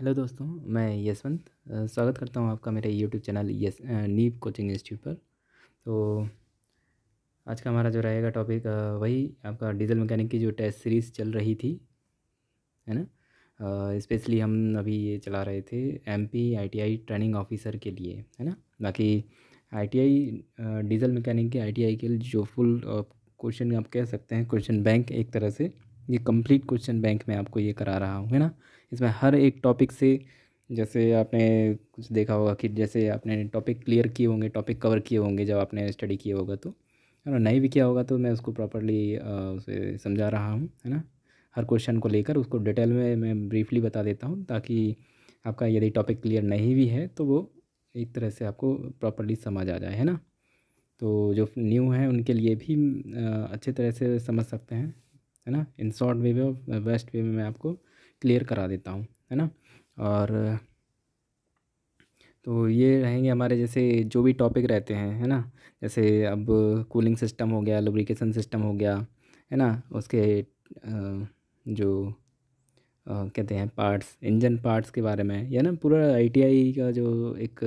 Hello दोस्तों मैं यशवंत स्वागत करता हूँ आपका मेरे यूट्यूब चैनल यस नीप कोचिंग इंस्टीट्यूट पर तो आज का हमारा जो रहेगा टॉपिक वही आपका डीजल मैकेनिक की जो टेस्ट सीरीज़ चल रही थी है ना स्पेशली हम अभी ये चला रहे थे एमपी आईटीआई ट्रेनिंग ऑफिसर के लिए है ना बाकी आईटीआई डीजल मैकेनिक के आई के जो फुल क्वेश्चन आप कह सकते हैं क्वेश्चन बैंक एक तरह से ये कंप्लीट क्वेश्चन बैंक में आपको ये करा रहा हूँ है ना इसमें हर एक टॉपिक से जैसे आपने कुछ देखा होगा कि जैसे आपने टॉपिक क्लियर किए होंगे टॉपिक कवर किए होंगे जब आपने स्टडी किया होगा तो है ना नहीं भी किया होगा तो मैं उसको प्रॉपरली उसे समझा रहा हूँ है ना हर क्वेश्चन को लेकर उसको डिटेल में मैं ब्रीफली बता देता हूँ ताकि आपका यदि टॉपिक क्लियर नहीं भी है तो वो एक तरह से आपको प्रॉपरली समझ आ जाए है ना तो जो न्यू हैं उनके लिए भी अच्छे तरह से समझ सकते हैं है ना in short way of best way में मैं आपको क्लियर करा देता हूँ है ना और तो ये रहेंगे हमारे जैसे जो भी टॉपिक रहते हैं है ना जैसे अब कूलिंग सिस्टम हो गया लुब्रिकेशन सिस्टम हो गया है ना उसके जो कहते हैं पार्ट्स इंजन पार्ट्स के बारे में या ना पूरा आईटीआई का जो एक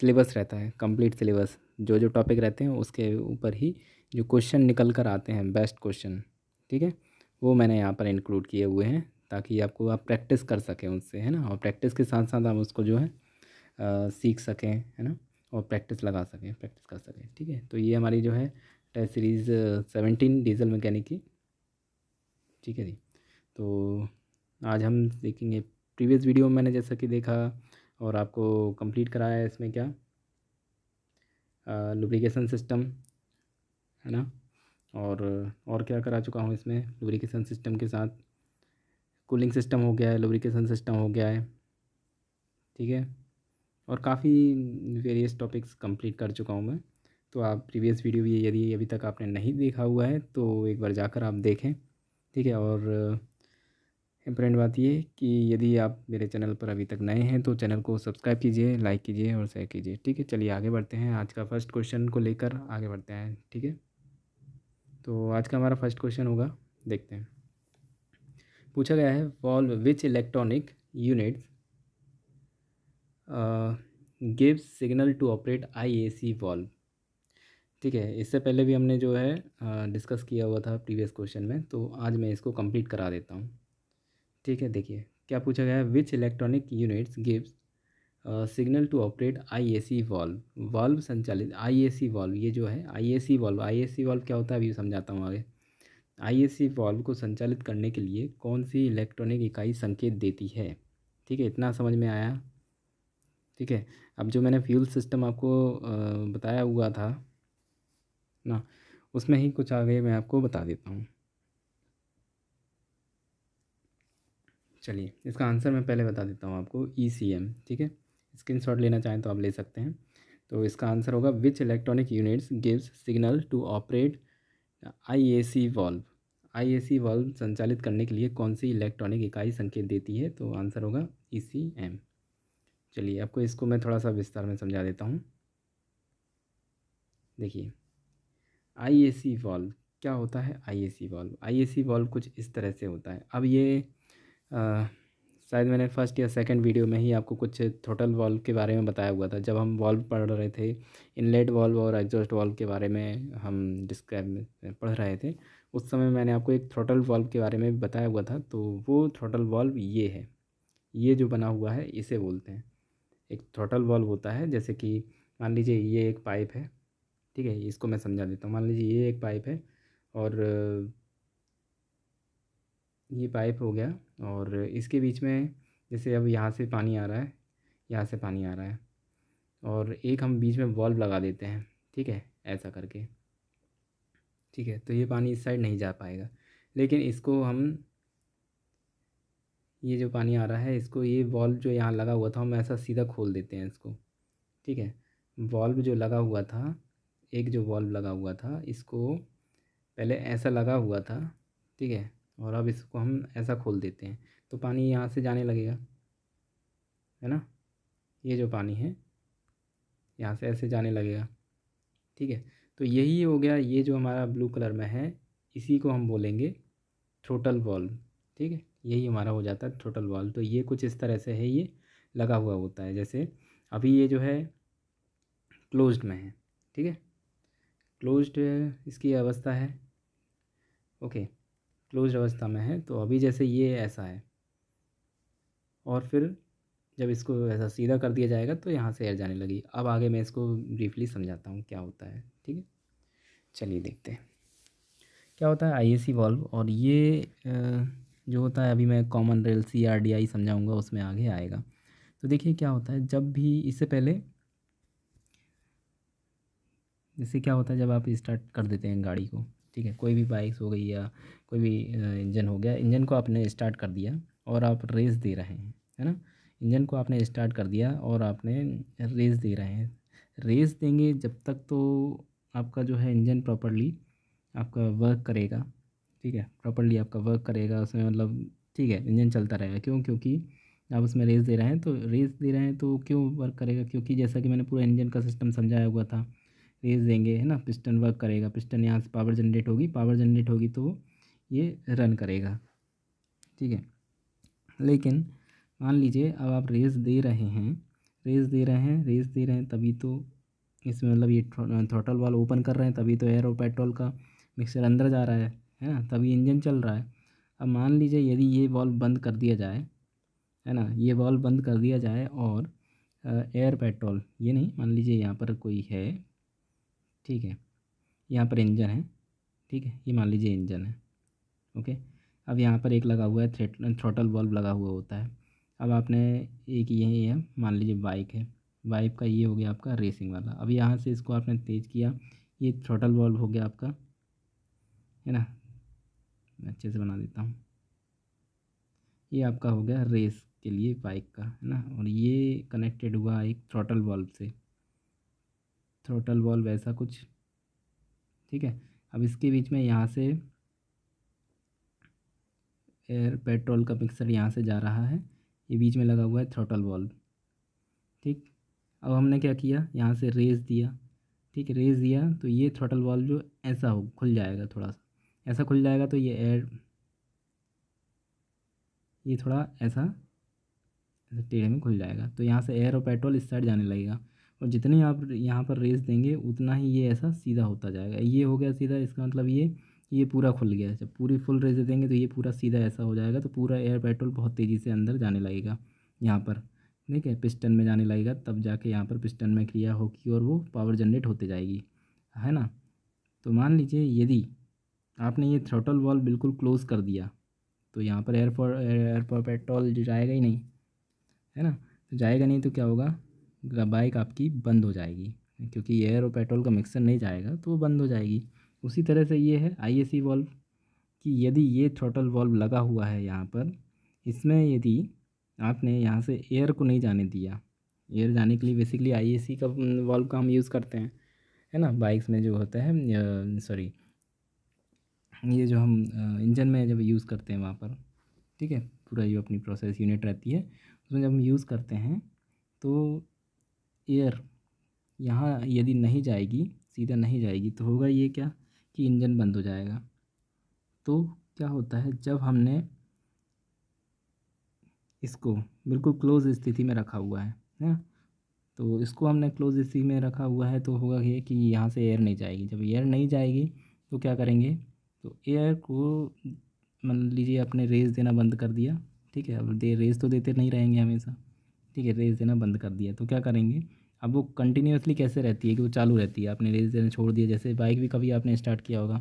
सिलेबस रहता है कंप्लीट सिलेबस जो जो टॉपिक रहते हैं उसके ऊपर ही जो क्वेश्चन निकल कर आते हैं बेस्ट क्वेश्चन ठीक है वो मैंने यहाँ पर इंक्लूड किए हुए हैं ताकि आपको आप प्रैक्टिस कर सकें उनसे है ना और प्रैक्टिस के साथ साथ आप उसको जो है आ, सीख सकें है ना और प्रैक्टिस लगा सकें प्रैक्टिस कर सकें ठीक है तो ये हमारी जो है test series seventeen diesel mechanic की ठीक है जी तो आज हम देखेंगे प्रीवियस वीडियो में मैंने जैसा कि देखा और आपको कंप्लीट कराया है इसमें क्या लुब्रिकेशन सिस्टम है ना और और क्या करा चुका हूँ इसमें लुब्रिकेशन सिस्टम के साथ कूलिंग सिस्टम हो गया है लुब्रिकेशन सिस्टम हो गया है ठीक है और काफ़ी वेरियस टॉपिक्स कंप्लीट कर चुका हूँ मैं तो आप प्रीवियस वीडियो भी यदि अभी तक आपने नहीं देखा हुआ है तो एक बार जाकर आप देखें ठीक है और इम्पोर्टेंट बात ये कि यदि आप मेरे चैनल पर अभी तक नए हैं तो चैनल को सब्सक्राइब कीजिए लाइक कीजिए और शेयर कीजिए ठीक है चलिए आगे बढ़ते हैं आज का फर्स्ट क्वेश्चन को लेकर आगे बढ़ते हैं ठीक है तो आज का हमारा फर्स्ट क्वेश्चन होगा देखते हैं पूछा गया है valve which electronic units gives signal to operate IAC valve ठीक है इससे पहले भी हमने जो है डिस्कस किया हुआ था प्रीवियस क्वेश्चन में तो आज मैं इसको कंप्लीट करा देता हूँ ठीक है देखिए क्या पूछा गया है which electronic units gives signal to operate IAC valve valve संचालित आईएसी वॉल्व ये जो है आईएसी ए आईएसी वाल्व क्या होता है अभी समझाता हूँ आगे आईएसी वॉल्व को संचालित करने के लिए कौन सी इलेक्ट्रॉनिक इकाई संकेत देती है ठीक है इतना समझ में आया ठीक है अब जो मैंने फ्यूल सिस्टम आपको बताया हुआ था ना उसमें ही कुछ आगे मैं आपको बता देता हूँ चलिए इसका आंसर मैं पहले बता देता हूँ आपको ई सी एम ठीक है स्क्रीनशॉट लेना चाहें तो आप ले सकते हैं तो इसका आंसर होगा which electronic units gives signal to operate IAC valve IAC valve संचालित करने के लिए कौन सी इलेक्ट्रॉनिक इकाई संकेत देती है तो आंसर होगा एम e चलिए आपको इसको मैं थोड़ा सा विस्तार में समझा देता हूँ देखिए आईएसी वॉल्व क्या होता है आईएसी ए आईएसी वॉल्व कुछ इस तरह से होता है अब ये आ, शायद मैंने फर्स्ट या सेकंड वीडियो में ही आपको कुछ थ्रोटल वॉल्व के बारे में बताया हुआ था जब हम वॉल्व पढ़ रहे थे इनलेट वॉल्व और एग्जॉस्ट वॉल्व के बारे में हम डिस्क्राइब पढ़ रहे थे उस समय मैंने आपको एक थ्रोटल वॉल्व के बारे में भी बताया हुआ था तो वो थ्रोटल वॉल्व ये है ये जो बना हुआ है इसे बोलते हैं एक थ्रोटल वॉल्व होता है जैसे कि मान लीजिए ये एक पाइप है ठीक है इसको मैं समझा देता हूँ मान लीजिए ये एक पाइप है और ये पाइप हो गया और इसके बीच में जैसे अब यहाँ से पानी आ रहा है यहाँ से पानी आ रहा है और एक हम बीच में वॉल्व लगा देते हैं ठीक है ऐसा करके ठीक है तो ये पानी इस साइड नहीं जा पाएगा लेकिन इसको हम ये जो पानी आ रहा है इसको ये वॉल्व जो यहाँ लगा हुआ था हम ऐसा सीधा खोल देते हैं इसको ठीक है वॉल्व जो लगा हुआ था एक जो वॉल्व लगा हुआ था इसको पहले ऐसा लगा हुआ था ठीक है और अब इसको हम ऐसा खोल देते हैं तो पानी यहाँ से जाने लगेगा है ना ये जो पानी है यहाँ से ऐसे जाने लगेगा ठीक है तो यही हो गया ये जो हमारा ब्लू कलर में है इसी को हम बोलेंगे थ्रोटल वॉल्व ठीक है यही हमारा हो जाता है थ्रोटल वॉल्व तो ये कुछ इस तरह से है ये लगा हुआ होता है जैसे अभी ये जो है क्लोज्ड में है ठीक है क्लोज्ड इसकी अवस्था है ओके क्लोज अवस्था में है तो अभी जैसे ये ऐसा है और फिर जब इसको ऐसा सीधा कर दिया जाएगा तो यहाँ से एयर जाने लगी अब आगे मैं इसको ब्रीफली समझाता हूँ क्या होता है ठीक है चलिए देखते हैं क्या होता है आई सी वॉल्व और ये जो होता है अभी मैं common rail C R D I समझाऊँगा उसमें आगे आएगा तो देखिए क्या होता है जब भी इससे पहले जैसे क्या होता है जब आप स्टार्ट कर देते हैं गाड़ी को ठीक है कोई भी बाइक्स हो गई या कोई भी इंजन हो गया इंजन को आपने स्टार्ट कर दिया और आप रेस दे रहे हैं है ना इंजन को आपने स्टार्ट कर दिया और आपने रेस दे रहे हैं रेस देंगे जब तक तो आपका जो है इंजन प्रॉपरली आपका वर्क करेगा ठीक है प्रॉपरली आपका वर्क करेगा उसमें मतलब ठीक है इंजन चलता रहेगा क्यों क्योंकि आप उसमें रेस दे रहे हैं तो रेस दे रहे हैं तो क्यों वर्क करेगा क्योंकि जैसा कि मैंने पूरा इंजन का सिस्टम समझाया हुआ था रेस देंगे है ना पिस्टन वर्क करेगा पिस्टन यहाँ से पावर जनरेट होगी पावर जनरेट होगी तो ये रन करेगा ठीक है लेकिन मान लीजिए अब आप रेस दे रहे हैं रेस दे रहे हैं रेस दे रहे हैं तभी तो इसमें मतलब ये थ्रोटल वाल ओपन कर रहे हैं तभी तो एयर और पेट्रोल का मिक्सर अंदर जा रहा है है ना तभी इंजन चल रहा है अब मान लीजिए यदि ये वॉल्व बंद कर दिया जाए है ना ये वॉल्व बंद कर दिया जाए और एयर पेट्रोल ये नहीं मान लीजिए यहाँ पर कोई है ठीक है यहाँ पर इंजन है ठीक है ये मान लीजिए इंजन है ओके अब यहाँ पर एक लगा हुआ है थ्रेट थ्रोटल बल्ब लगा हुआ होता है अब आपने एक यही है मान लीजिए बाइक है बाइक का ये हो गया आपका रेसिंग वाला अब यहाँ से इसको आपने तेज़ किया ये थ्रोटल बल्ब हो गया आपका है ना मैं अच्छे से बना देता हूँ ये आपका हो गया रेस के लिए बाइक का है ना और ये कनेक्टेड हुआ एक थ्रोटल बल्ब से थ्रोटल वॉल्व ऐसा कुछ ठीक है अब इसके बीच में यहाँ से एयर पेट्रोल का मिक्सर यहाँ से जा रहा है ये बीच में लगा हुआ है थ्रोटल वॉल्व ठीक अब हमने क्या किया यहाँ से रेस दिया ठीक है रेस दिया तो ये थ्रोटल वॉल्व जो ऐसा हो खुल जाएगा थोड़ा सा ऐसा खुल जाएगा तो ये एयर ये थोड़ा ऐसा ऐसे टेढ़े में खुल जाएगा तो यहाँ से एयर और पेट्रोल इस साइड जाने लगेगा और जितने आप यहाँ पर रेस देंगे उतना ही ये ऐसा सीधा होता जाएगा ये हो गया सीधा इसका मतलब ये ये पूरा खुल गया जब पूरी फुल रेस दे देंगे तो ये पूरा सीधा ऐसा हो जाएगा तो पूरा एयर पेट्रोल बहुत तेज़ी से अंदर जाने लगेगा यहाँ पर ठीक है पिस्टन में जाने लगेगा तब जाके यहाँ पर पिस्टन में क्रिया होगी और वो पावर जनरेट होते जाएगी है ना तो मान लीजिए यदि आपने ये थ्रोटल वॉल बिल्कुल क्लोज़ कर दिया तो यहाँ पर air for air for petrol जाएगा ही नहीं है ना तो जाएगा नहीं तो क्या होगा बाइक आपकी बंद हो जाएगी क्योंकि एयर और पेट्रोल का मिक्सर नहीं जाएगा तो वो बंद हो जाएगी उसी तरह से ये है आई वॉल्व e कि यदि ये थ्रोटल वॉल्व लगा हुआ है यहाँ पर इसमें यदि आपने यहाँ से एयर को नहीं जाने दिया एयर जाने के लिए बेसिकली आई e का वॉल्व का हम यूज़ करते हैं है ना बाइक्स में जो होता है सॉरी ये जो हम इंजन में जब यूज़ करते हैं वहाँ पर ठीक है पूरा जो अपनी प्रोसेस यूनिट रहती है उसमें जब हम यूज़ करते हैं तो एयर यहाँ यदि नहीं जाएगी सीधा नहीं जाएगी तो होगा ये क्या कि इंजन बंद हो जाएगा तो क्या होता है जब हमने इसको बिल्कुल क्लोज स्थिति में रखा हुआ है है तो इसको हमने क्लोज स्थिति में रखा हुआ है तो होगा ये कि यहाँ से एयर नहीं जाएगी जब एयर नहीं जाएगी तो क्या करेंगे तो एयर को मान लीजिए आपने रेस देना बंद कर दिया ठीक है अब दे रेस तो देते नहीं रहेंगे हमेशा ठीक है रेस देना बंद कर दिया तो क्या करेंगे अब वो कंटिन्यूसली कैसे रहती है कि वो चालू रहती है आपने रेस देना छोड़ दिया जैसे बाइक भी कभी आपने स्टार्ट किया होगा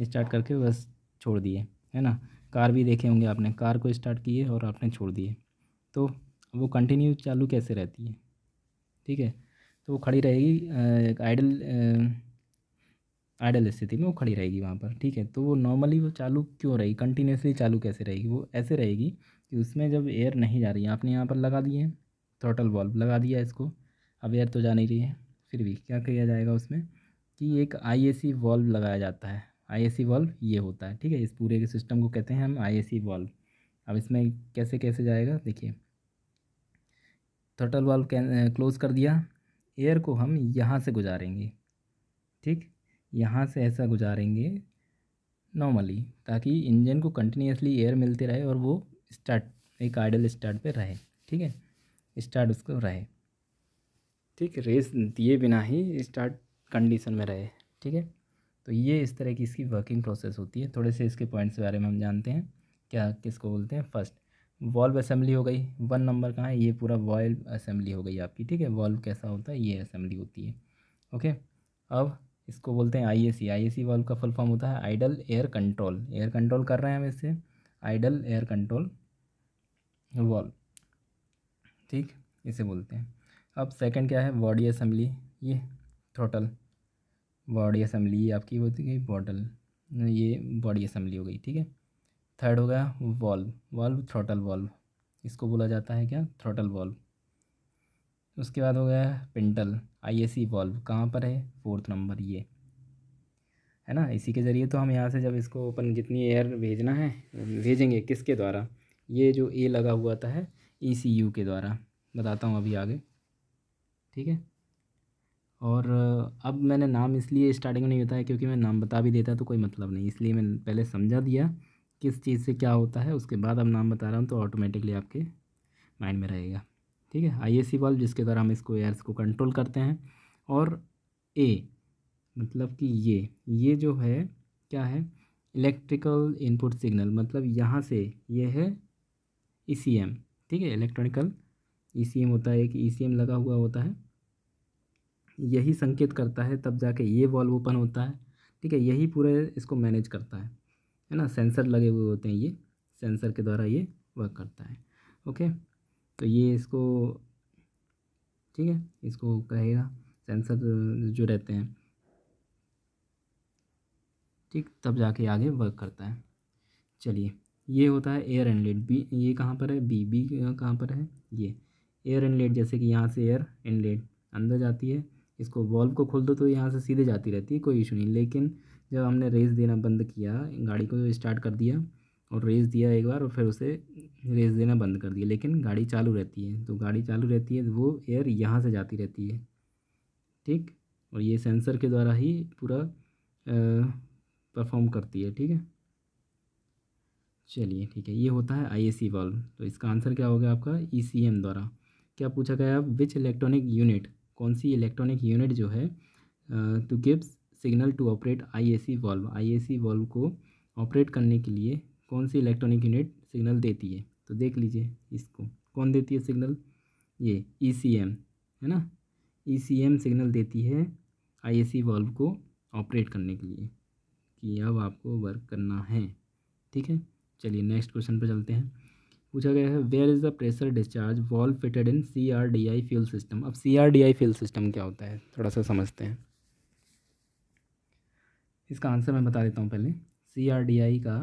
स्टार्ट करके बस छोड़ दिए है ना कार भी देखे होंगे आपने कार को स्टार्ट किए और आपने छोड़ दिए तो वो कंटिन्यू चालू कैसे रहती है ठीक है तो वो खड़ी रहेगी आइडल आइडल स्थिति में वो खड़ी रहेगी वहाँ पर ठीक है तो वो नॉर्मली वो चालू क्यों रहेगी कंटिन्यूसली चालू कैसे रहेगी वो ऐसे रहेगी कि उसमें जब एयर नहीं जा रही है आपने यहाँ पर लगा दिए हैं थ्रोटल बल्ब लगा दिया इसको अब एयर तो जा नहीं रही है फिर भी क्या किया जाएगा उसमें कि एक आई ए सी बल्ब लगाया जाता है आई ए सी बल्ब ये होता है ठीक है इस पूरे के सिस्टम को कहते हैं हम आई ए सी बल्ब अब इसमें कैसे कैसे जाएगा देखिए थ्रोटल बल्ब क्लोज़ कर दिया एयर को हम यहाँ से गुजारेंगे ठीक यहाँ से ऐसा गुजारेंगे नॉर्मली ताकि इंजन को कंटिन्यूसली एयर मिलते रहे और वो स्टार्ट एक आइडल स्टार्ट पे रहे ठीक है स्टार्ट उसको रहे ठीक रेस दिए बिना ही स्टार्ट कंडीशन में रहे ठीक है तो ये इस तरह की इसकी वर्किंग प्रोसेस होती है थोड़े से इसके पॉइंट्स के बारे में हम जानते हैं क्या किसको बोलते हैं फर्स्ट वॉल्व असेंबली हो गई वन नंबर कहाँ है ये पूरा वॉल्व असेंबली हो गई आपकी ठीक है वॉल्व कैसा होता है ये असेंबली होती है ओके अब इसको बोलते हैं I A C I A C valve का फुल फॉर्म होता है idle air control air control कर रहे हैं हम इससे आइडल एयर कंट्रोल वॉल्व ठीक इसे बोलते हैं अब सेकंड क्या है बॉडी असम्बली ये थ्रोटल बॉडी असम्बली ये आपकी होती गई बॉटल ये बॉडी असम्बली हो गई ठीक है थर्ड हो गया वॉल्व वॉल्व थ्रोटल वॉल्व इसको बोला जाता है क्या थ्रोटल वॉल्व उसके बाद हो गया पिंटल आईएसी वॉल्व कहाँ पर है फोर्थ नंबर ये है ना इसी के ज़रिए तो हम यहाँ से जब इसको ओपन जितनी एयर भेजना है भेजेंगे किसके द्वारा ये जो ए लगा हुआ था है ई सी यू के द्वारा बताता हूँ अभी आगे ठीक है और अब मैंने नाम इसलिए स्टार्टिंग में नहीं बताया क्योंकि मैं नाम बता भी देता तो कोई मतलब नहीं इसलिए मैंने पहले समझा दिया किस चीज़ से क्या होता है उसके बाद अब नाम बता रहा हूँ तो ऑटोमेटिकली आपके माइंड में रहेगा ठीक है आई एस बल्ब जिसके द्वारा हम इसको एयर्स को कंट्रोल करते हैं और ए मतलब कि ये ये जो है क्या है इलेक्ट्रिकल इनपुट सिग्नल मतलब यहाँ से ये है ई सी एम ठीक है इलेक्ट्रॉनिकल ई e होता है एक ई e लगा हुआ होता है यही संकेत करता है तब जाके ये वॉल्व ओपन होता है ठीक है यही पूरे इसको मैनेज करता है है ना सेंसर लगे हुए होते हैं ये सेंसर के द्वारा ये वर्क करता है ओके तो ये इसको ठीक है इसको कहेगा सेंसर जो रहते हैं ठीक तब जाके आगे वर्क करता है चलिए ये होता है एयर इनलेट बी ये कहाँ पर है बी बी कहाँ पर है ये एयर इनलेट जैसे कि यहाँ से एयर इनलेट अंदर जाती है इसको वॉल्व को खोल दो तो यहाँ से सीधे जाती रहती है कोई इशू नहीं लेकिन जब हमने रेस देना बंद किया गाड़ी को स्टार्ट कर दिया और रेस दिया एक बार और फिर उसे रेस देना बंद कर दिया लेकिन गाड़ी चालू रहती है तो गाड़ी चालू रहती है तो वो एयर यहाँ से जाती रहती है ठीक और ये सेंसर के द्वारा ही पूरा परफॉर्म करती है ठीक है चलिए ठीक है ये होता है आई सी वाल्व तो इसका आंसर क्या होगा आपका ई सी एम द्वारा क्या पूछा गया आप विच इलेक्ट्रॉनिक यूनिट कौन सी इलेक्ट्रॉनिक यूनिट जो है to gives signal to operate I C valve I C valve को ऑपरेट करने के लिए कौन सी इलेक्ट्रॉनिक यूनिट सिग्नल देती है तो देख लीजिए इसको कौन देती है सिग्नल ये ई सी एम है ना ई सी एम सिग्नल देती है आई सी वाल्व को ऑपरेट करने के लिए कि अब आपको वर्क करना है ठीक है चलिए नेक्स्ट क्वेश्चन पर चलते हैं पूछा गया है where is the pressure discharge valve fitted in C R D I fuel system अब C R D I fuel system क्या होता है थोड़ा सा समझते हैं इसका आंसर मैं बता देता हूँ पहले सी आर डी आई का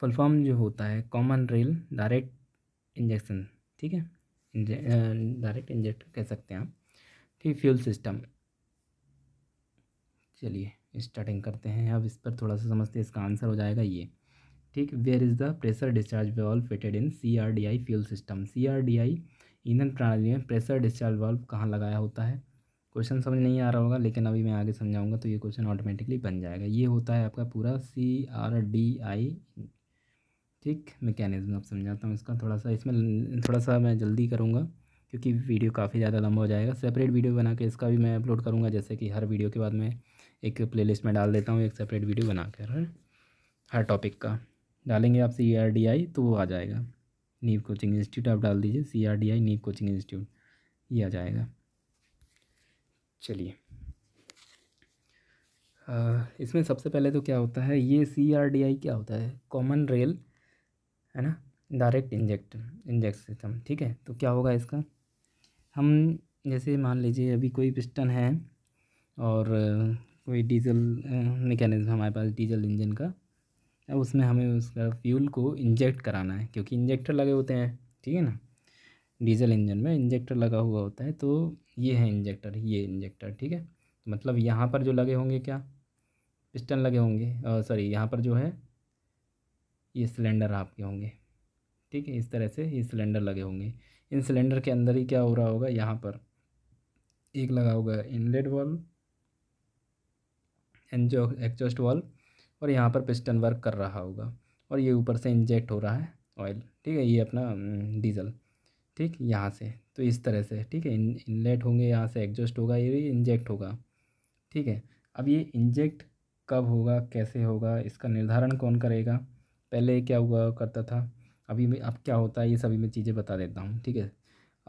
फुल फॉर्म जो होता है कॉमन रेल डायरेक्ट इंजेक्शन ठीक है डायरेक्ट इंजेक्ट कह सकते हैं आप ठीक फ्यूल सिस्टम चलिए स्टार्टिंग करते हैं अब इस पर थोड़ा सा समझते हैं इसका आंसर हो जाएगा ये ठीक where is the pressure discharge valve fitted in C R D I fuel system C R D I ईंधन प्रणाली में प्रेशर डिस्चार्ज वॉल्व कहाँ लगाया होता है क्वेश्चन समझ नहीं आ रहा होगा लेकिन अभी मैं आगे समझाऊंगा तो ये क्वेश्चन ऑटोमेटिकली बन जाएगा ये होता है आपका पूरा सी आर डी आई ठीक मैकेनिज्म अब समझाता हूँ इसका थोड़ा सा इसमें थोड़ा सा मैं जल्दी करूँगा क्योंकि वीडियो काफ़ी ज़्यादा लंबा हो जाएगा सेपरेट वीडियो बना के इसका भी मैं अपलोड करूँगा जैसे कि हर वीडियो के बाद मैं एक प्लेलिस्ट में डाल देता हूँ एक सेपरेट वीडियो बना कर हर टॉपिक का डालेंगे आप सी आर डी आई तो वो आ जाएगा नीव कोचिंग इंस्टीट्यूट आप डाल दीजिए सी आर डी आई नीव कोचिंग इंस्टीट्यूट ये आ जाएगा चलिए इसमें सबसे पहले तो क्या होता है ये सी आर डी आई क्या होता है कॉमन रेल है ना डायरेक्ट इंजेक्ट इंजेक्ट सिस्टम ठीक है तो क्या होगा इसका हम जैसे मान लीजिए अभी कोई पिस्टन है और कोई डीजल मैकेनिज़्म हमारे पास डीजल इंजन का अब उसमें हमें उसका फ्यूल को इंजेक्ट कराना है क्योंकि इंजेक्टर लगे होते हैं ठीक है ना डीजल इंजन में इंजेक्टर लगा हुआ होता है तो ये है इंजेक्टर ये इंजेक्टर ठीक है तो मतलब यहाँ पर जो लगे होंगे क्या पिस्टन लगे होंगे सॉरी यहाँ पर जो है ये सिलेंडर आपके होंगे ठीक है इस तरह से ये सिलेंडर लगे होंगे इन सिलेंडर के अंदर ही क्या हो रहा होगा यहाँ पर एक लगा होगा inlet valve and exhaust valve और यहाँ पर पिस्टन वर्क कर रहा होगा और ये ऊपर से इंजेक्ट हो रहा है ऑयल ठीक है ये अपना डीजल हम्म, ठीक यहाँ से तो इस तरह से ठीक है इन, इनलेट होंगे यहाँ से एग्जॉस्ट होगा ये इंजेक्ट होगा ठीक है अब ये इंजेक्ट कब होगा कैसे होगा इसका निर्धारण कौन करेगा पहले क्या हुआ करता था अभी में अब क्या होता है ये सभी मैं चीज़ें बता देता हूँ ठीक है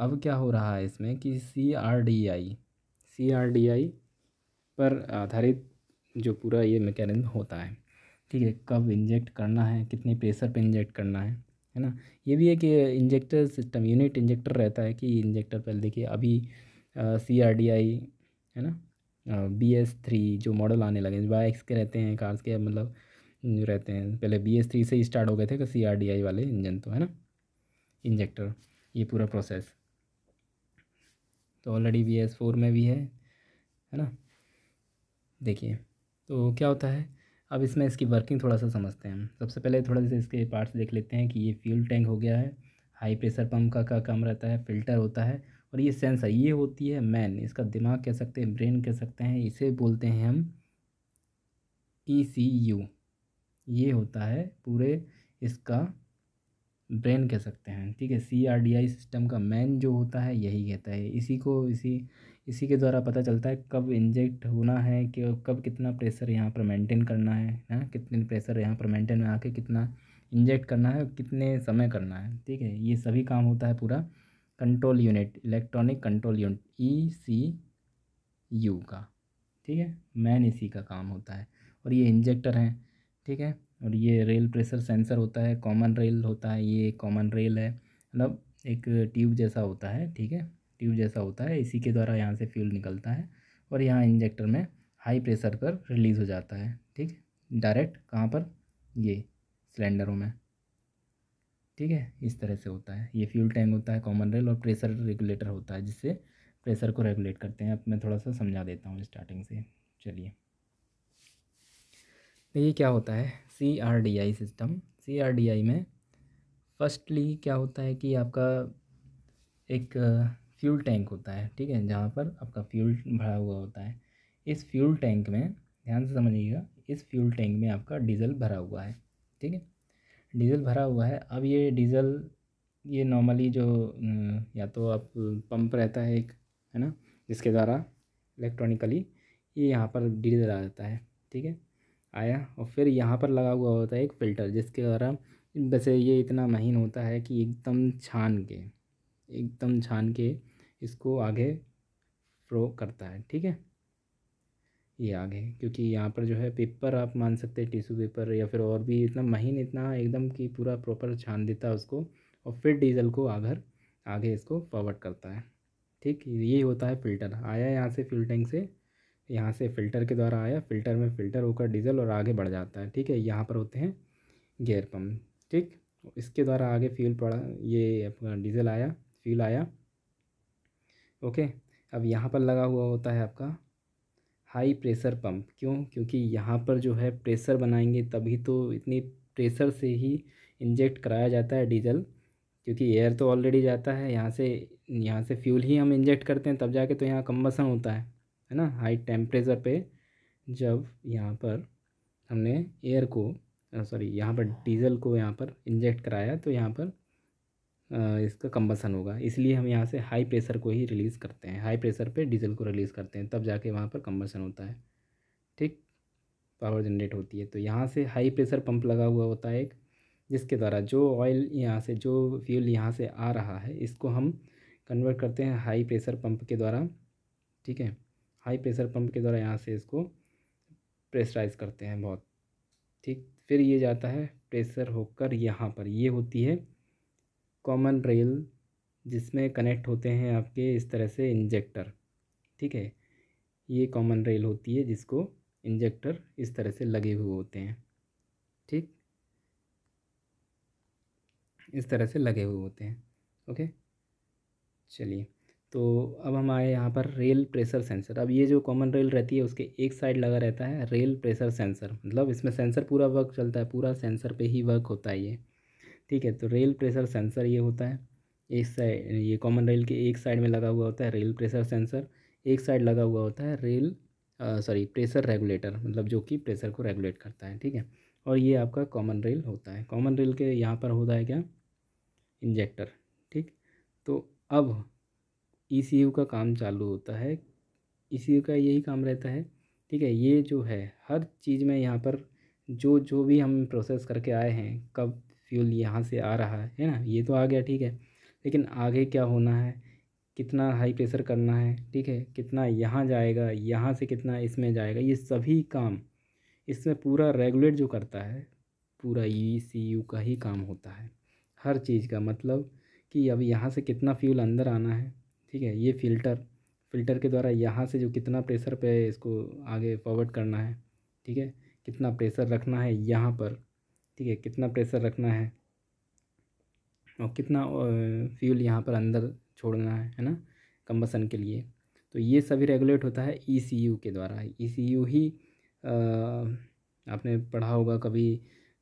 अब क्या हो रहा है इसमें कि C R D I C R D I पर आधारित जो पूरा ये मैकेनिज़्म होता है ठीक है कब इंजेक्ट करना है कितने प्रेशर पे इंजेक्ट करना है है ना ये भी है कि इंजेक्टर सिस्टम यूनिट इंजेक्टर रहता है कि इंजेक्टर पहले देखिए अभी सी आर डी आई है ना बी एस थ्री जो मॉडल आने लगे बाइक्स के रहते हैं कार्स के मतलब जो रहते हैं पहले बी एस थ्री से ही स्टार्ट हो गए थे सी आर डी आई वाले इंजन तो है ना इंजेक्टर ये पूरा प्रोसेस तो ऑलरेडी बी एस फोर में भी है है ना देखिए तो क्या होता है अब इसमें इसकी वर्किंग थोड़ा सा समझते हैं सबसे पहले थोड़ा सा इसके पार्ट्स देख लेते हैं कि ये फ्यूल टैंक हो गया है हाई प्रेशर पंप का, का काम रहता है फिल्टर होता है और ये सेंसर ये होती है मैन इसका दिमाग कह सकते हैं ब्रेन कह सकते हैं इसे बोलते हैं हम ई सी यू ये होता है पूरे इसका ब्रेन कह सकते हैं ठीक है C R D I system का मैन जो होता है यही कहता है इसी को इसी इसी के द्वारा पता चलता है कब इंजेक्ट होना है कि कब कितना प्रेशर यहाँ पर मेंटेन करना है है कितने प्रेशर यहाँ पर मेंटेन में आके कितना इंजेक्ट करना है कितने समय करना है ठीक है ये सभी काम होता है पूरा control unit electronic control unit E C U का ठीक है मैन इसी e का काम होता है और ये इंजेक्टर हैं ठीक है और ये रेल प्रेशर सेंसर होता है कॉमन रेल होता है ये कॉमन रेल है मतलब एक ट्यूब जैसा होता है ठीक है ट्यूब जैसा होता है इसी के द्वारा यहाँ से फ्यूल निकलता है और यहाँ इंजेक्टर में हाई प्रेशर पर रिलीज़ हो जाता है ठीक डायरेक्ट कहाँ पर ये सिलेंडरों में ठीक है इस तरह से होता है ये फ्यूल टैंक होता है कॉमन रेल और प्रेशर रेगुलेटर होता है जिससे प्रेशर को रेगुलेट करते हैं अब मैं थोड़ा सा समझा देता हूँ स्टार्टिंग से चलिए तो ये क्या होता है C R D I system C R D I में फर्स्टली क्या होता है कि आपका एक फ्यूल टैंक होता है ठीक है जहाँ पर आपका फ्यूल भरा हुआ होता है इस फ्यूल टैंक में ध्यान से समझिएगा इस फ्यूल टैंक में आपका डीजल भरा हुआ है ठीक है डीजल भरा हुआ है अब ये डीजल ये नॉर्मली जो या तो आप पंप रहता है एक है ना जिसके द्वारा इलेक्ट्रॉनिकली ये यहाँ पर डीजल आ जाता है ठीक है आया और फिर यहाँ पर लगा हुआ होता है एक फ़िल्टर जिसके द्वारा वैसे ये इतना महीन होता है कि एकदम छान के एकदम छान के इसको आगे फ्रो करता है ठीक है ये आगे क्योंकि यहाँ पर जो है पेपर आप मान सकते हैं टिश्यू पेपर या फिर और भी इतना महीन इतना एकदम कि पूरा प्रॉपर छान देता है उसको और फिर डीजल को आघर आगे इसको फॉरवर्ड करता है ठीक ये होता है फ़िल्टर आया यहाँ से फिल्टरिंग से यहाँ से फ़िल्टर के द्वारा आया फ़िल्टर में फ़िल्टर होकर डीजल और आगे बढ़ जाता है ठीक है यहाँ पर होते हैं गेयर पम्प ठीक इसके द्वारा आगे फ्यूल पड़ा ये अपना डीजल आया फ्यूल आया ओके अब यहाँ पर लगा हुआ होता है आपका हाई प्रेशर पंप क्यों क्योंकि यहाँ पर जो है प्रेशर बनाएंगे तभी तो इतनी प्रेशर से ही इंजेक्ट कराया जाता है डीजल क्योंकि एयर तो ऑलरेडी जाता है यहाँ से यहाँ से फ्यूल ही हम इंजेक्ट करते हैं तब जाके तो यहाँ कम्बसन होता है है ना हाई टेम्परेचर पे जब यहाँ पर हमने एयर को सॉरी यहाँ पर डीजल को यहाँ पर इंजेक्ट कराया तो यहाँ पर इसका कम्बसन होगा इसलिए हम यहाँ से हाई प्रेशर को ही रिलीज़ करते हैं हाई प्रेशर पे डीजल को रिलीज़ करते हैं तब जाके वहाँ पर कम्बसन होता है ठीक पावर जनरेट होती है तो यहाँ से हाई प्रेशर पंप लगा हुआ होता है एक जिसके द्वारा जो ऑयल यहाँ से जो फ्यूल यहाँ से आ रहा है इसको हम कन्वर्ट करते हैं हाई प्रेशर पम्प के द्वारा ठीक है हाई प्रेशर पम्प के द्वारा यहाँ से इसको प्रेशराइज करते हैं बहुत ठीक फिर ये जाता है प्रेशर होकर यहाँ पर ये होती है कॉमन रेल जिसमें कनेक्ट होते हैं आपके इस तरह से इंजेक्टर ठीक है ये कॉमन रेल होती है जिसको इंजेक्टर इस तरह से लगे हुए होते हैं ठीक इस तरह से लगे हुए होते हैं ओके चलिए तो अब हम आए यहाँ पर रेल प्रेशर सेंसर अब ये जो कॉमन रेल रहती है उसके एक साइड लगा रहता है रेल प्रेशर सेंसर मतलब इसमें सेंसर पूरा वर्क चलता है पूरा सेंसर पे ही वर्क होता है ये ठीक है तो रेल प्रेशर सेंसर ये होता है एक साइड ये कॉमन रेल के एक साइड में लगा हुआ होता है रेल प्रेशर सेंसर एक साइड लगा हुआ होता है रेल सॉरी प्रेशर रेगुलेटर मतलब जो कि प्रेशर को रेगुलेट करता है ठीक है और ये आपका कॉमन रेल होता है कॉमन रेल के यहाँ पर होता है क्या इंजेक्टर ठीक तो अब ई e का काम चालू होता है ई e का यही काम रहता है ठीक है ये जो है हर चीज़ में यहाँ पर जो जो भी हम प्रोसेस करके आए हैं कब फ्यूल यहाँ से आ रहा है है ना ये तो आ गया ठीक है लेकिन आगे क्या होना है कितना हाई प्रेशर करना है ठीक है कितना यहाँ जाएगा यहाँ से कितना इसमें जाएगा ये सभी काम इसमें पूरा रेगुलेट जो करता है पूरा ई सी यू का ही काम होता है हर चीज़ का मतलब कि अब यहाँ से कितना फ्यूल अंदर आना है ठीक है ये फ़िल्टर फ़िल्टर के द्वारा यहाँ से जो कितना प्रेशर पे इसको आगे फॉरवर्ड करना है ठीक है कितना प्रेशर रखना है यहाँ पर ठीक है कितना प्रेशर रखना है और कितना फ्यूल यहाँ पर अंदर छोड़ना है है ना कंबसन के लिए तो ये सभी रेगुलेट होता है ई e के द्वारा ईसीयू e ही आ, आपने पढ़ा होगा कभी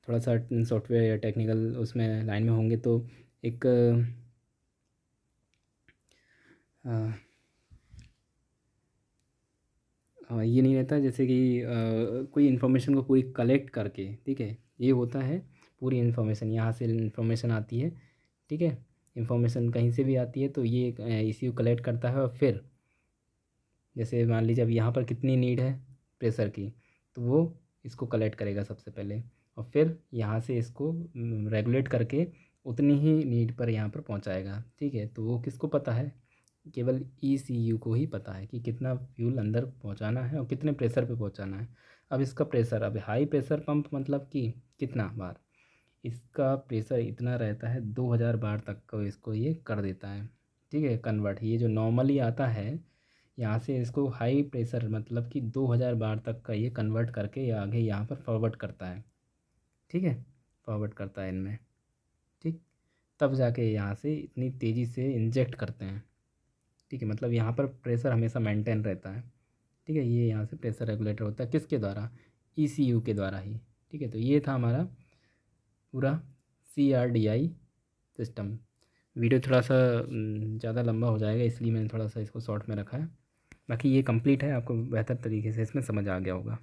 थोड़ा सा सॉफ्टवेयर या टेक्निकल उसमें लाइन में होंगे तो एक आ, आ, ये नहीं रहता जैसे कि आ, कोई इन्फॉर्मेशन को पूरी कलेक्ट करके ठीक है ये होता है पूरी इन्फॉर्मेशन यहाँ से इन्फॉर्मेशन आती है ठीक है इन्फॉर्मेशन कहीं से भी आती है तो ये इसी को कलेक्ट करता है और फिर जैसे मान लीजिए अब यहाँ पर कितनी नीड है प्रेशर की तो वो इसको कलेक्ट करेगा सबसे पहले और फिर यहाँ से इसको रेगुलेट करके उतनी ही नीड पर यहाँ पर पहुँचाएगा ठीक है तो वो किसको पता है केवल ई को ही पता है कि कितना फ्यूल अंदर पहुँचाना है और कितने प्रेशर पे पहुँचाना है अब इसका प्रेशर अब हाई प्रेशर पंप मतलब कि कितना बार इसका प्रेशर इतना रहता है दो हज़ार बार तक को इसको ये कर देता है ठीक है कन्वर्ट ये जो नॉर्मली आता है यहाँ से इसको हाई प्रेशर मतलब कि दो हज़ार बार तक का ये कन्वर्ट करके ये आगे यहाँ पर फॉरवर्ड करता है ठीक है फॉरवर्ड करता है इनमें ठीक तब जाके यहाँ से इतनी तेज़ी से इंजेक्ट करते हैं ठीक है मतलब यहाँ पर प्रेशर हमेशा मेंटेन रहता है ठीक है ये यहाँ से प्रेशर रेगुलेटर होता है किसके द्वारा ई e के द्वारा ही ठीक है तो ये था हमारा पूरा C R D I system video थोड़ा सा ज़्यादा लंबा हो जाएगा इसलिए मैंने थोड़ा सा इसको शॉर्ट में रखा है बाकी ये कंप्लीट है आपको बेहतर तरीके से इसमें समझ आ गया होगा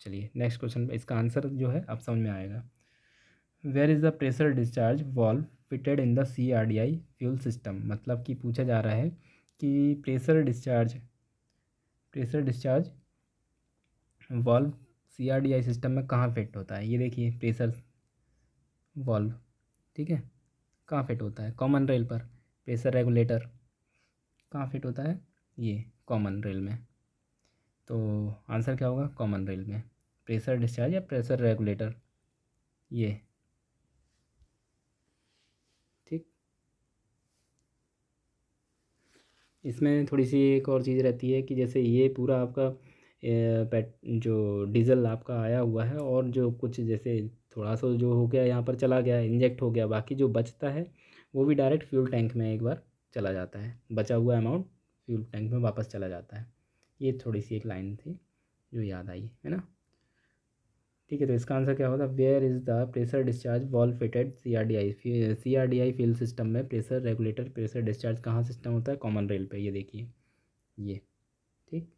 चलिए नेक्स्ट क्वेश्चन इसका आंसर जो है आप समझ में आएगा where is the pressure discharge valve fitted in the C R D I fuel system मतलब कि पूछा जा रहा है कि pressure discharge pressure discharge valve CRDI system में कहाँ फिट होता है ये देखिए प्रेशर वाल्व ठीक है कहाँ फिट होता है कॉमन रेल पर प्रेशर रेगुलेटर कहाँ फिट होता है ये कॉमन रेल में तो आंसर क्या होगा कॉमन रेल में प्रेशर डिस्चार्ज या प्रेशर रेगुलेटर ये इसमें थोड़ी सी एक और चीज़ रहती है कि जैसे ये पूरा आपका पेट जो डीज़ल आपका आया हुआ है और जो कुछ जैसे थोड़ा सा जो हो गया यहाँ पर चला गया इंजेक्ट हो गया बाकी जो बचता है वो भी डायरेक्ट फ्यूल टैंक में एक बार चला जाता है बचा हुआ अमाउंट फ्यूल टैंक में वापस चला जाता है ये थोड़ी सी एक लाइन थी जो याद आई है ना ठीक है तो इसका आंसर क्या होगा where is the pressure discharge valve fitted C R D I C R D I field system में प्रेशर रेगुलेटर प्रेशर डिस्चार्ज कहाँ सिस्टम होता है कॉमन रेल पे ये देखिए ये ठीक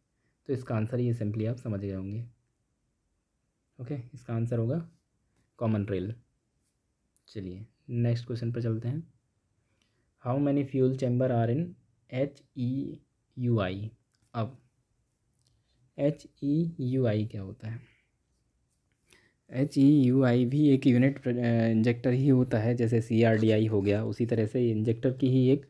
तो इसका आंसर ये सिंपली आप समझ गए होंगे ओके इसका आंसर होगा कॉमन रेल चलिए नेक्स्ट क्वेश्चन पर चलते हैं how many fuel chamber are in H E U I अब एच ई यू आई क्या होता है एच ई यू आई भी एक यूनिट इंजेक्टर ही होता है जैसे सी आर डी आई हो गया उसी तरह से इंजेक्टर की ही एक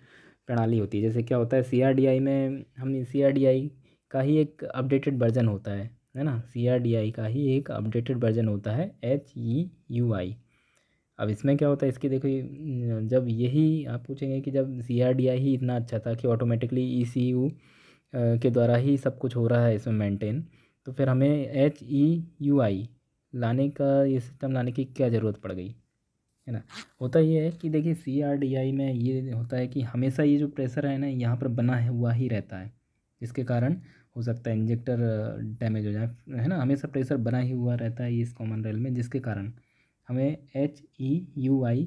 प्रणाली होती है जैसे क्या होता है सी आर डी आई में हम सी आर डी आई का ही एक अपडेटेड वर्जन होता है है ना सी आर डी आई का ही एक अपडेटेड वर्जन होता है एच ई यू आई अब इसमें क्या होता है इसके देखो जब यही आप पूछेंगे कि जब सी आर डी आई ही इतना अच्छा था कि ऑटोमेटिकली ई सी यू के द्वारा ही सब कुछ हो रहा है इसमें मेंटेन तो फिर हमें एच ई यू आई लाने का ये सिस्टम लाने की क्या ज़रूरत पड़ गई है ना होता ये है कि देखिए सी आर डी आई में ये होता है कि हमेशा ये जो प्रेशर है ना यहाँ पर बना हुआ ही रहता है जिसके कारण हो सकता है इंजेक्टर डैमेज हो जाए है ना हमेशा प्रेशर बना ही हुआ रहता है इस कॉमन रेल में जिसके कारण हमें एच ई यू आई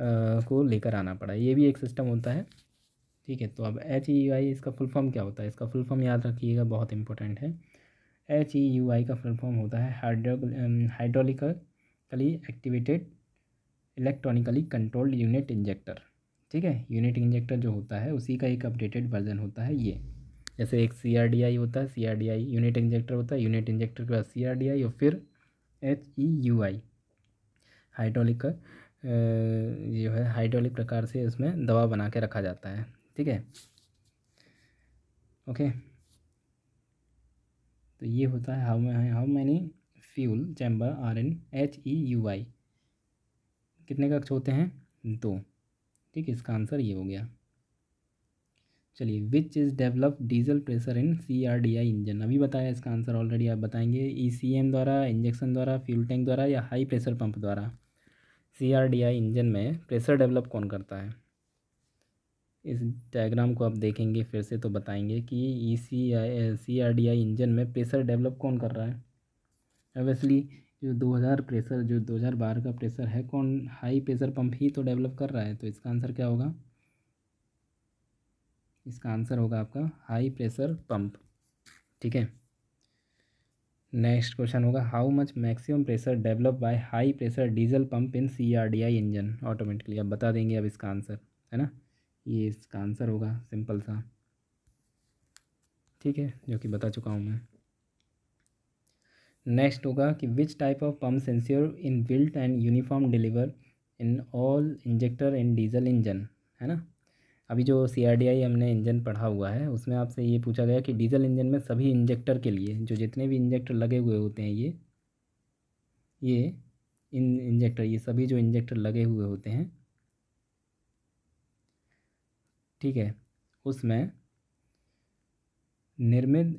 को लेकर आना पड़ा ये भी एक सिस्टम होता है ठीक है तो अब एच ई यू आई इसका फुल फॉर्म क्या होता है इसका फुल फॉर्म याद रखिएगा बहुत इंपॉर्टेंट है एच ई यू आई का फुल फॉर्म होता है hydro hydraulically activated electronically controlled unit injector ठीक है यूनिट इंजेक्टर जो होता है उसी का एक अपडेटेड वर्जन होता है ये जैसे एक सी आर डी आई होता है C R D I unit injector होता है यूनिट इंजेक्टर के बाद सी आर डी आई और फिर H E U I hydraulic जो है हाइड्रोलिक प्रकार से उसमें दवा बना के रखा जाता है ठीक है ओके तो ये होता है how how many fuel chamber are in H E U I कितने कक्ष होते हैं दो ठीक है इसका आंसर ये हो गया चलिए which is develop diesel pressure in C R D I engine अभी बताया इसका आंसर ऑलरेडी आप बताएंगे ई सी एम द्वारा इंजेक्शन द्वारा फ्यूल टैंक द्वारा या हाई प्रेशर पंप द्वारा C R D I engine में प्रेशर डेवलप कौन करता है इस डायग्राम को आप देखेंगे फिर से तो बताएंगे कि E C I C R D I engine में प्रेशर डेवलप कौन कर रहा है ऑब्वियसली जो 2000 प्रेशर जो बारह का प्रेशर है कौन हाई प्रेशर पंप ही तो डेवलप कर रहा है तो इसका आंसर क्या होगा इसका आंसर होगा आपका हाई प्रेशर पंप ठीक है नेक्स्ट क्वेश्चन होगा how much maximum pressure develop by high pressure diesel pump in C R D I engine automatically आप बता देंगे अब इसका आंसर है ना ये इसका आंसर होगा सिंपल सा ठीक है जो कि बता चुका हूँ मैं नेक्स्ट होगा कि which type of pump sensor in built and uniform deliver in all injector and diesel engine है ना अभी जो सी हमने इंजन पढ़ा हुआ है उसमें आपसे ये पूछा गया कि डीजल इंजन में सभी इंजेक्टर के लिए जो जितने भी इंजेक्टर लगे हुए होते हैं ये ये इन इंजेक्टर ये सभी जो इंजेक्टर लगे हुए होते हैं ठीक है उसमें निर्मित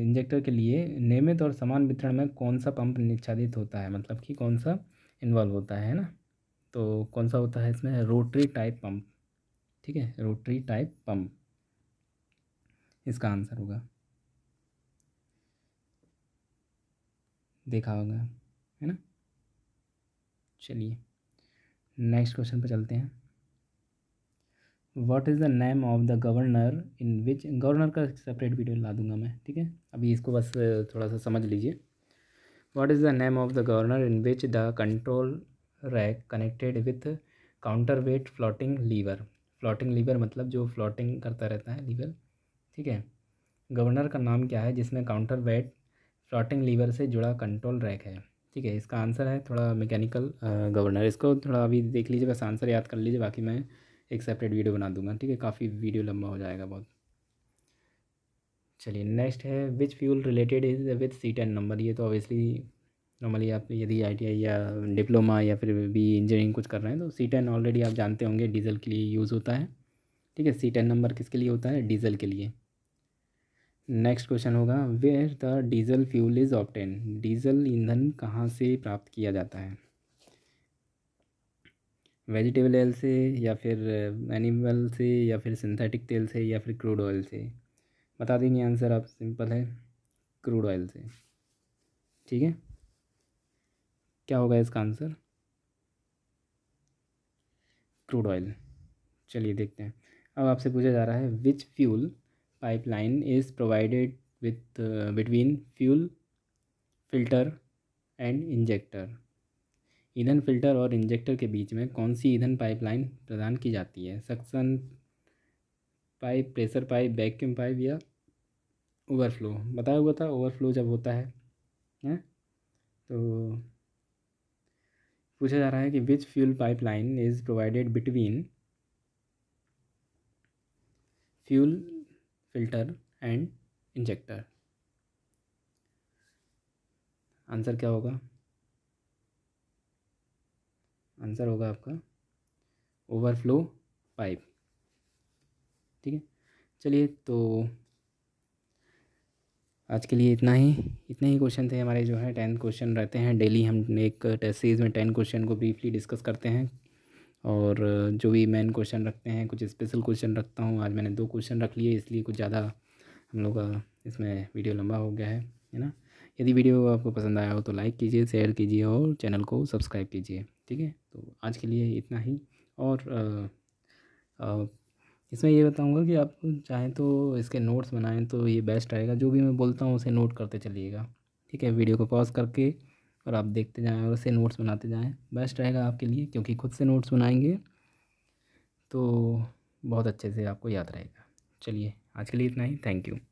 इंजेक्टर के लिए नियमित और समान वितरण में कौन सा पंप निच्छादित होता है मतलब कि कौन सा इन्वॉल्व होता है ना तो कौन सा होता है इसमें रोटरी टाइप पंप ठीक है रोटरी टाइप पंप इसका आंसर होगा देखा होगा है ना चलिए नेक्स्ट क्वेश्चन पर चलते हैं what is the name of the governor in which governor का सेपरेट वीडियो ला दूंगा मैं ठीक है अभी इसको बस थोड़ा सा समझ लीजिए what is the name of the governor in which the control rack connected with counterweight floating lever floating lever मतलब जो फ्लोटिंग करता रहता है लीवर ठीक है गवर्नर का नाम क्या है जिसमें काउंटर वेट फ्लोटिंग लीवर से जुड़ा कंट्रोल रैक है ठीक है इसका आंसर है थोड़ा मैकेनिकल गवर्नर इसको थोड़ा अभी देख लीजिए बस आंसर याद कर लीजिए बाकी मैं एक सेपरेट वीडियो बना दूंगा ठीक है काफ़ी वीडियो लंबा हो जाएगा बहुत चलिए नेक्स्ट है which fuel related is with cetane number ये तो ऑब्वियसली नॉर्मली आप यदि आई या डिप्लोमा या फिर बी इंजीनियरिंग कुछ कर रहे हैं तो सी टेन ऑलरेडी आप जानते होंगे डीजल के लिए यूज़ होता है ठीक है सी टेन नंबर किसके लिए होता है डीजल के लिए नेक्स्ट क्वेश्चन होगा where the diesel fuel is obtain diesel ईंधन कहाँ से प्राप्त किया जाता है वेजिटेबल ऑयल से या फिर एनिमल से या फिर सिंथेटिक तेल से या फिर क्रूड ऑयल से बता देंगे आंसर आप सिंपल है क्रूड ऑयल से ठीक है क्या होगा इसका आंसर क्रूड ऑयल चलिए देखते हैं अब आपसे पूछा जा रहा है which fuel pipeline is provided with between fuel filter and injector ईंधन फिल्टर और इंजेक्टर के बीच में कौन सी ईंधन पाइपलाइन प्रदान की जाती है suction pipe pressure pipe vacuum pipe या ओवरफ्लो बताया हुआ था ओवरफ्लो जब होता है ने? तो पूछा जा रहा है कि which fuel pipeline is provided between fuel filter and injector answer क्या होगा आंसर होगा आपका ओवरफ्लो पाइप ठीक है चलिए तो आज के लिए इतना ही इतने ही क्वेश्चन थे हमारे जो है टेन क्वेश्चन रहते हैं डेली हम एक टेस्ट सीरीज़ में टेन क्वेश्चन को ब्रीफली डिस्कस करते हैं और जो भी मेन क्वेश्चन रखते हैं कुछ स्पेशल क्वेश्चन रखता हूँ आज मैंने दो क्वेश्चन रख लिए इसलिए कुछ ज़्यादा हम लोग का इसमें वीडियो लंबा हो गया है है ना यदि वीडियो आपको पसंद आया हो तो लाइक कीजिए शेयर कीजिए और चैनल को सब्सक्राइब कीजिए ठीक है तो आज के लिए इतना ही और आ, आ, इसमें ये बताऊंगा कि आप चाहें तो इसके नोट्स बनाएं तो ये बेस्ट आएगा जो भी मैं बोलता हूँ उसे नोट करते चलिएगा ठीक है वीडियो को पॉज करके और आप देखते जाएं और उसे नोट्स बनाते जाएं बेस्ट रहेगा आपके लिए क्योंकि खुद से नोट्स बनाएंगे तो बहुत अच्छे से आपको याद रहेगा चलिए आज के लिए इतना ही थैंक यू